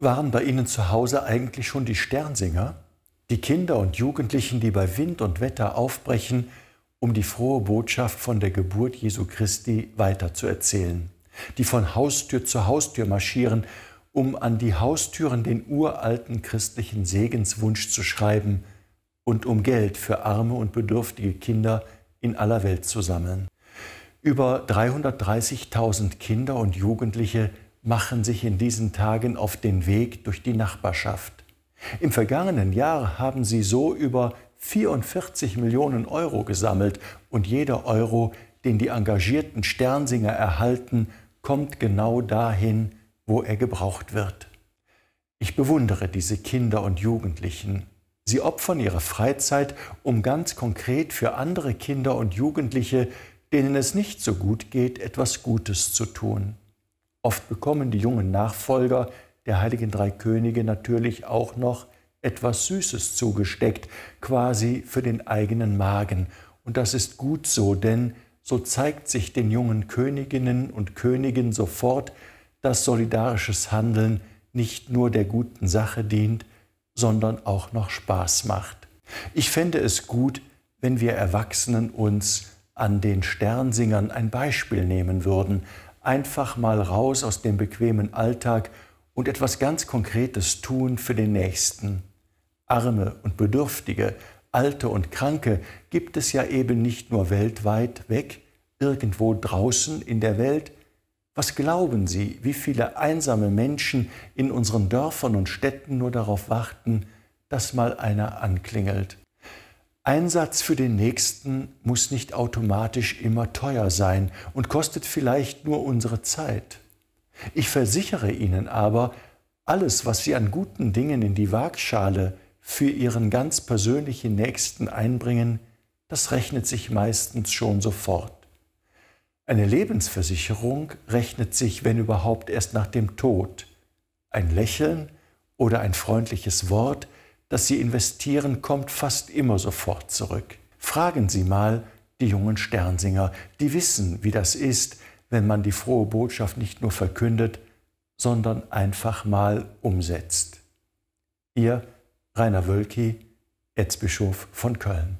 Waren bei Ihnen zu Hause eigentlich schon die Sternsinger, die Kinder und Jugendlichen, die bei Wind und Wetter aufbrechen, um die frohe Botschaft von der Geburt Jesu Christi weiterzuerzählen, die von Haustür zu Haustür marschieren, um an die Haustüren den uralten christlichen Segenswunsch zu schreiben und um Geld für arme und bedürftige Kinder in aller Welt zu sammeln. Über 330.000 Kinder und Jugendliche machen sich in diesen Tagen auf den Weg durch die Nachbarschaft. Im vergangenen Jahr haben sie so über 44 Millionen Euro gesammelt und jeder Euro, den die engagierten Sternsinger erhalten, kommt genau dahin, wo er gebraucht wird. Ich bewundere diese Kinder und Jugendlichen. Sie opfern ihre Freizeit, um ganz konkret für andere Kinder und Jugendliche, denen es nicht so gut geht, etwas Gutes zu tun. Oft bekommen die jungen Nachfolger der heiligen drei Könige natürlich auch noch etwas Süßes zugesteckt, quasi für den eigenen Magen. Und das ist gut so, denn so zeigt sich den jungen Königinnen und Königen sofort, dass solidarisches Handeln nicht nur der guten Sache dient, sondern auch noch Spaß macht. Ich fände es gut, wenn wir Erwachsenen uns an den Sternsingern ein Beispiel nehmen würden, einfach mal raus aus dem bequemen Alltag und etwas ganz Konkretes tun für den Nächsten. Arme und Bedürftige, Alte und Kranke gibt es ja eben nicht nur weltweit weg, irgendwo draußen in der Welt. Was glauben Sie, wie viele einsame Menschen in unseren Dörfern und Städten nur darauf warten, dass mal einer anklingelt? Einsatz für den Nächsten muss nicht automatisch immer teuer sein und kostet vielleicht nur unsere Zeit. Ich versichere Ihnen aber, alles, was Sie an guten Dingen in die Waagschale für Ihren ganz persönlichen Nächsten einbringen, das rechnet sich meistens schon sofort. Eine Lebensversicherung rechnet sich, wenn überhaupt, erst nach dem Tod. Ein Lächeln oder ein freundliches Wort das Sie investieren, kommt fast immer sofort zurück. Fragen Sie mal die jungen Sternsinger, die wissen, wie das ist, wenn man die frohe Botschaft nicht nur verkündet, sondern einfach mal umsetzt. Ihr Rainer Wölki, Erzbischof von Köln.